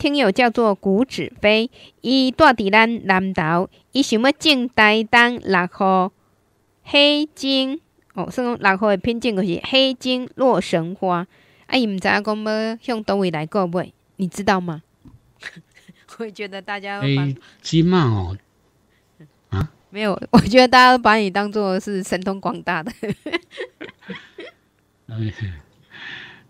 听友叫做谷子飞，伊住伫咱南投，伊想要种台东六号黑金，哦，算讲六号的品种就是黑金洛神花。啊，伊唔知影讲要向倒位来购买，你知道吗？我觉得大家。哎，机盲哦。啊。没有，我觉得大家把你当做是神通广大的。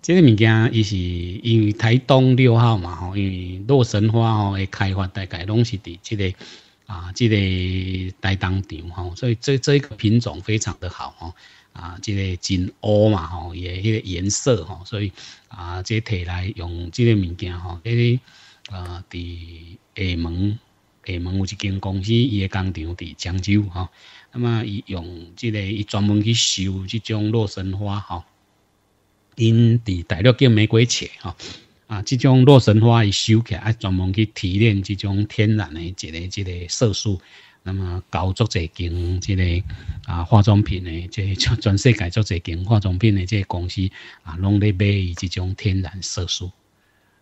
这个物件伊是因为台东六号嘛吼，因为洛神花吼的开发大概拢是伫这个啊这个台东场吼，所以这这一个品种非常的好吼啊，这个金乌嘛吼也迄个颜色吼，所以啊，这摕来用这个物件吼，个啊，伫厦门厦门有一间公司，伊的工厂伫漳州吼，那么伊用这个伊专门去收这种洛神花吼。因伫大陆叫玫瑰茄吼，啊，即种洛神花伊收起来，专门去提炼即种天然的一个、一个色素。那么，高足侪间即个啊化妆品的，即全世界足侪间化妆品的即个公司啊，拢咧买伊即种天然色素。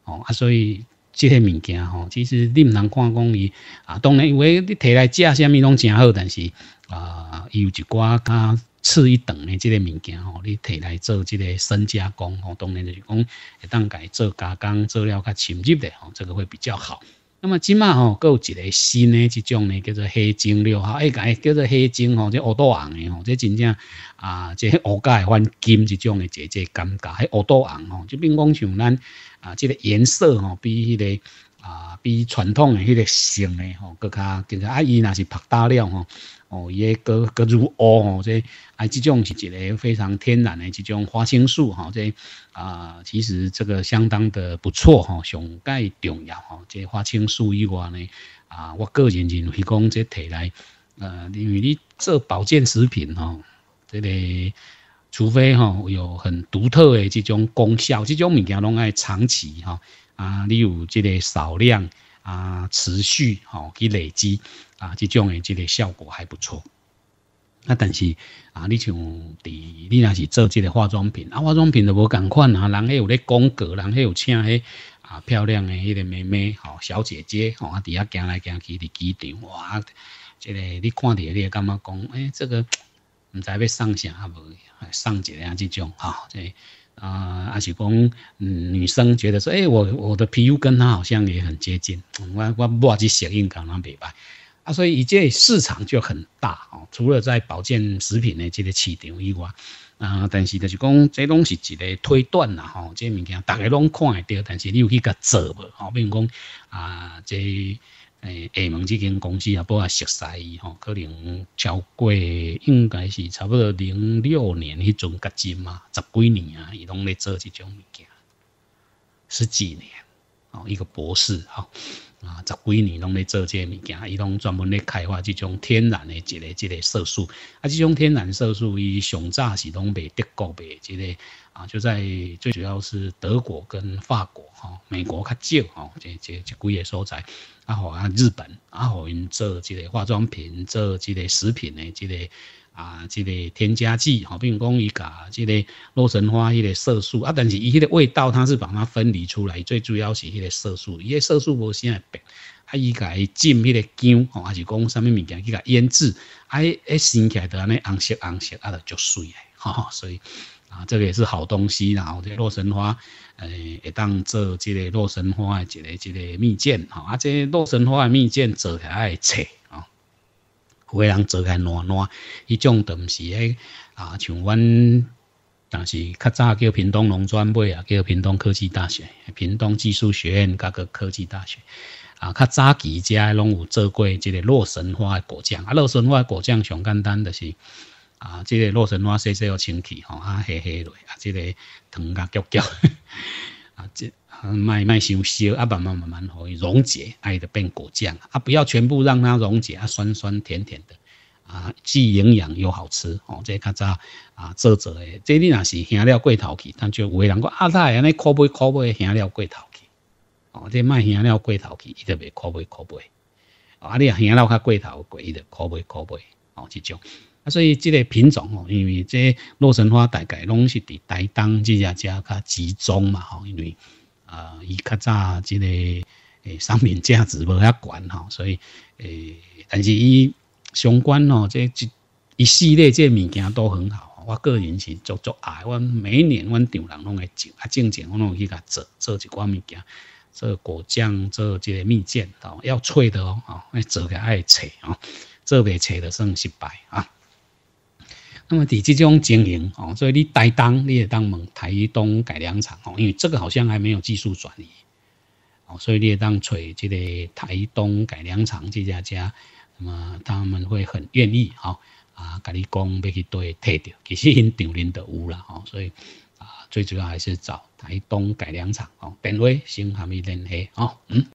哦啊，所以这些物件吼，其实你唔通看讲伊啊，当然，因为你摕来食，啥物拢真好，但是啊。伊有一寡较次一等的即个物件吼，你摕来做即个深加工吼，当然就是讲会当家做加工，做了较深入的吼，这个会比较好。那么即卖吼，有一个新的一种呢，叫做黑金料哈，哎，叫做黑金吼，即乌多红的吼，即真正啊，这乌介番金即种的，这这感觉，乌多红吼，就比讲像咱啊，这个颜色吼，比迄个。啊，比传统的迄个性的吼，更加就是啊，伊若是曝大了吼，哦，伊个个如乌吼，这啊，即种是一个非常天然的即种花青素吼，这啊，其实这个相当的不错吼，上盖重要吼，这花青素以外呢，啊，我个人认为讲这摕来，呃，因为你做保健食品吼，这个除非吼有很独特的这种功效，这种物件拢爱长期哈。啊，你有即个少量啊，持续去累积啊，这种的个效果还不错。但是啊，你像第你若是做即个化妆品啊，化妆品都无共款啊，人迄有咧广告，人迄有请迄啊漂亮的迄个妹妹小姐姐好啊，底下行来行去的机场哇，即个你看的你干嘛讲？哎，这个毋 知要送啥啊？无一个。这种即。啊，还是讲嗯、女生觉得说，哎，我我的皮肤跟她好像也很接近，我我我只适应讲南北派，啊，所以一这市场就很大哦。除了在保健食品的这个市场以外，啊，但是就是讲这拢是一个推断啦，吼，这物件大家拢看会到，但是你有去甲做无？哦，比如讲啊，这。诶，厦门这间公司也不外熟悉伊吼，可能超过应该是差不多零六年迄阵较始嘛，十几年啊，伊拢咧做即种物件，十几年，哦，一个博士哈。啊，十几年拢咧做这物件，伊拢专门咧开发这种天然的一个、一个色素。啊，这种天然色素，伊上早是拢未得国卖，一个啊，就在最主要是德国跟法国哈，美国较少哈，这、这、这几个所在。啊，好啊，日本啊，好用做这个化妆品，做这个食品的这个。啊，即个添加剂，吼，比如讲伊甲即个洛神花迄个色素啊，但是伊迄个味道它是把它分离出来，最主要是迄个色素，伊个色素无啥变，啊，伊甲浸迄个姜，吼，还是讲什么物件去甲腌制，啊，一生起来就安尼红色红色啊，就水诶，吼，所以啊，这个也是好东西，然后这洛神花，诶，会当做即个洛神花诶一个一个蜜饯，吼，啊，这洛神花诶蜜饯做起来脆啊。有诶人做开烂烂，伊种都是诶啊，像阮，但是较早叫平东农专，买啊叫平东科技大学、平东技术学院、甲个科技大学，啊，较早几家拢有做过即个洛神花果酱。啊，洛神花果酱上简单就是，啊，即个洛神花洗洗要清气吼，啊，下下落啊，即个糖啊，胶胶。啊，这啊，卖烧烧，啊慢慢慢慢可以溶解，爱的变果酱啊，不要全部让它溶解啊，酸酸甜甜的啊，既营养又好吃哦。这较早啊，做做诶，这你若是香料过头去，但就有个人讲啊，他安尼苦味苦味香料过头去哦，这卖香料过头去一直被烤杯烤杯，啊，你香料较过头过伊直苦味苦味，哦，这种。所以，即个品种哦，因为这洛神花大概拢是伫台东即家家较集中嘛，吼，因为啊，伊较早即个诶商品价值无遐悬吼，所以诶，但是伊相关哦，即一一系列即物件都很好我个人是足足爱，我每一年我丈人拢会种啊，种种我拢去甲做做一寡物件，做果酱，做即个蜜饯哦，要脆的哦，啊，做个爱脆吼，做袂脆的算失败啊。那么伫这种经营哦，所以你代当你也当问台东改良厂哦，因为这个好像还没有技术转移哦，所以你也当找这个台东改良厂这家家，那么他们会很愿意哦，啊，跟你讲要去对退掉，其实因丢人的有啦哦，所以啊，最主要还是找台东改良厂哦，电话先和你联系哦，嗯。